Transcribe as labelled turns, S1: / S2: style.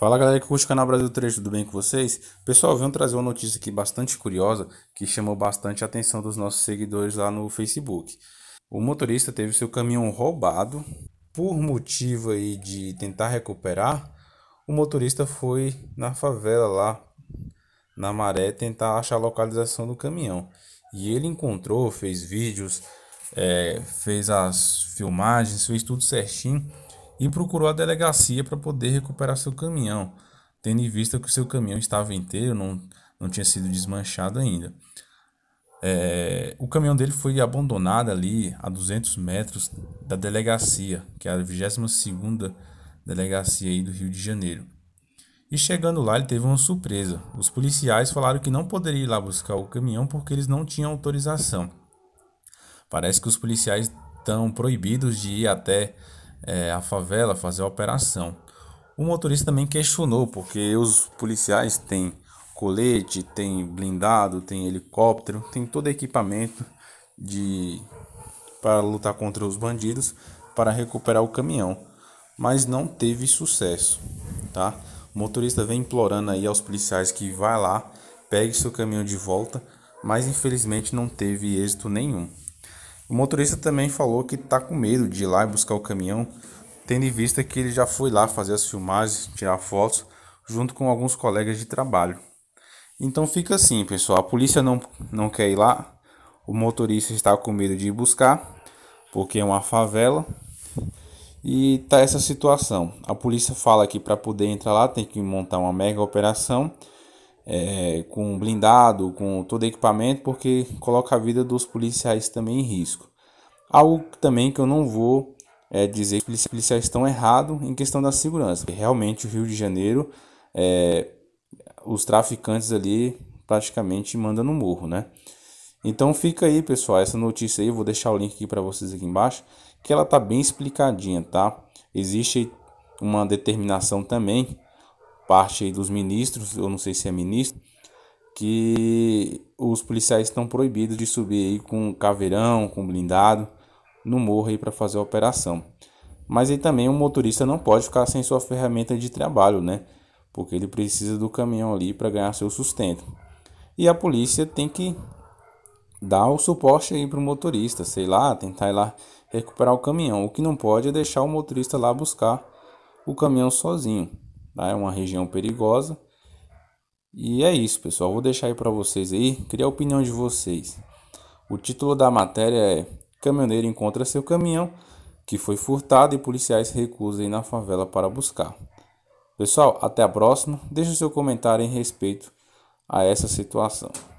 S1: Fala galera que curte o canal Brasil 3, tudo bem com vocês? Pessoal, vim trazer uma notícia aqui bastante curiosa que chamou bastante a atenção dos nossos seguidores lá no Facebook. O motorista teve seu caminhão roubado por motivo aí de tentar recuperar. O motorista foi na favela lá na Maré tentar achar a localização do caminhão e ele encontrou, fez vídeos, é, fez as filmagens, fez tudo certinho e procurou a delegacia para poder recuperar seu caminhão, tendo em vista que o seu caminhão estava inteiro, não, não tinha sido desmanchado ainda. É, o caminhão dele foi abandonado ali a 200 metros da delegacia, que é a 22 delegacia aí do Rio de Janeiro. E chegando lá, ele teve uma surpresa. Os policiais falaram que não poderia ir lá buscar o caminhão porque eles não tinham autorização. Parece que os policiais estão proibidos de ir até é, a favela fazer a operação. O motorista também questionou, porque os policiais têm colete, têm blindado, têm helicóptero, tem todo equipamento de para lutar contra os bandidos, para recuperar o caminhão, mas não teve sucesso, tá? O motorista vem implorando aí aos policiais que vá lá, pegue seu caminhão de volta, mas infelizmente não teve êxito nenhum. O motorista também falou que está com medo de ir lá e buscar o caminhão, tendo em vista que ele já foi lá fazer as filmagens, tirar fotos, junto com alguns colegas de trabalho. Então fica assim, pessoal: a polícia não, não quer ir lá, o motorista está com medo de ir buscar, porque é uma favela. E tá essa situação. A polícia fala que para poder entrar lá tem que montar uma mega operação é, com blindado, com todo equipamento, porque coloca a vida dos policiais também em risco. Algo também que eu não vou é, dizer que os policiais estão errados em questão da segurança. Realmente o Rio de Janeiro, é, os traficantes ali praticamente mandam no morro, né? Então fica aí, pessoal, essa notícia aí, vou deixar o link aqui para vocês aqui embaixo, que ela tá bem explicadinha, tá? Existe uma determinação também parte dos ministros, eu não sei se é ministro, que os policiais estão proibidos de subir aí com caveirão, com blindado, no morro aí para fazer a operação. Mas aí também o motorista não pode ficar sem sua ferramenta de trabalho, né? Porque ele precisa do caminhão ali para ganhar seu sustento. E a polícia tem que dar o suporte aí para o motorista, sei lá, tentar ir lá recuperar o caminhão. O que não pode é deixar o motorista lá buscar o caminhão sozinho. Tá? É uma região perigosa. E é isso, pessoal. Vou deixar aí para vocês aí. Queria a opinião de vocês. O título da matéria é Caminhoneiro encontra seu caminhão que foi furtado e policiais recusam ir na favela para buscar. Pessoal, até a próxima. Deixe o seu comentário em respeito a essa situação.